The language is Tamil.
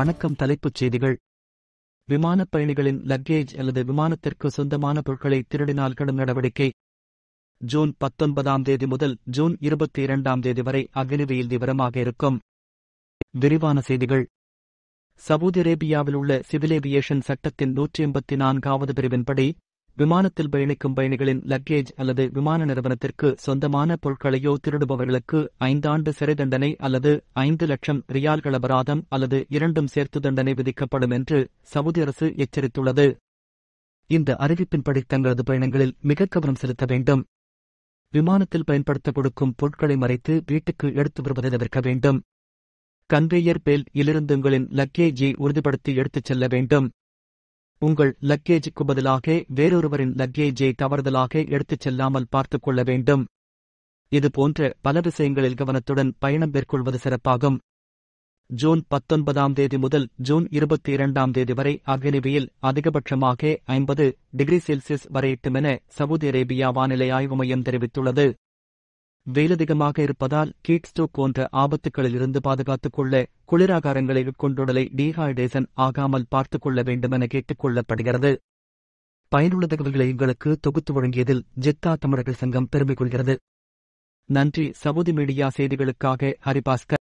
வணக்கம் தலைப்புச் செய்திகள் விமானப் பயணிகளின் லக்கேஜ் அல்லது விமானத்திற்கு சொந்தமான பொருட்களை திருடினால் கடும் நடவடிக்கை ஜூன் பத்தொன்பதாம் தேதி முதல் ஜூன் இருபத்தி இரண்டாம் தேதி வரை அக்னிவெயில் தீவிரமாக இருக்கும் விரிவான செய்திகள் சவுதி அரேபியாவில் உள்ள சிவில் ஏவியேஷன் சட்டத்தின் நூற்றி எண்பத்தி நான்காவது பிரிவின்படி விமானத்தில் பயணிக்கும் பயணிகளின் லக்கேஜ் அல்லது விமான நிறுவனத்திற்கு சொந்தமான பொருட்களையோ திருடுபவர்களுக்கு ஐந்தாண்டு சிறை தண்டனை அல்லது ஐந்து லட்சம் ரியால்கள் அபராதம் அல்லது இரண்டும் சேர்த்து தண்டனை விதிக்கப்படும் என்று சவுதி அரசு எச்சரித்துள்ளது இந்த அறிவிப்பின்படி தங்களது பயணங்களில் மிக கவனம் செலுத்த வேண்டும் விமானத்தில் பயன்படுத்த கொடுக்கும் பொருட்களை மறைத்து வீட்டுக்கு எடுத்து வருவதை தவிர்க்க வேண்டும் கன்வேயர் பேல் இலிருந்து உங்களின் லக்கேஜை உறுதிப்படுத்தி எடுத்துச் செல்ல வேண்டும் உங்கள் லக்கேஜுக்கு பதிலாக வேறொருவரின் லக்கேஜை தவறுதலாக எடுத்துச் செல்லாமல் பார்த்துக் கொள்ள வேண்டும் இதுபோன்ற பல விஷயங்களில் கவனத்துடன் பயணம் மேற்கொள்வது சிறப்பாகும் ஜூன் பத்தொன்பதாம் தேதி முதல் ஜூன் இருபத்தி இரண்டாம் தேதி வரை அக்னிவியில் அதிகபட்சமாக ஐம்பது டிகிரி செல்சியஸ் வரையிட்டுமென சவுதி அரேபியா வானிலை ஆய்வு மையம் தெரிவித்துள்ளது வெயிலதிகமாக இருப்பதால் கீட் ஸ்டோக் போன்ற ஆபத்துகளிலிருந்து பாதுகாத்துக் கொள்ள குளிராகாரங்களை உட்கொண்டுடலை டீஹைட்ரேஷன் ஆகாமல் பார்த்துக் கொள்ள வேண்டுமென கேட்டுக் கொள்ளப்படுகிறது பயனுள்ள தகவல்களை எங்களுக்கு தொகுத்து வழங்கியதில் ஜித்தா தமிழர்கள் சங்கம் பெருமை கொள்கிறது நன்றி சவுதி மீடியா செய்திகளுக்காக ஹரிபாஸ்கர்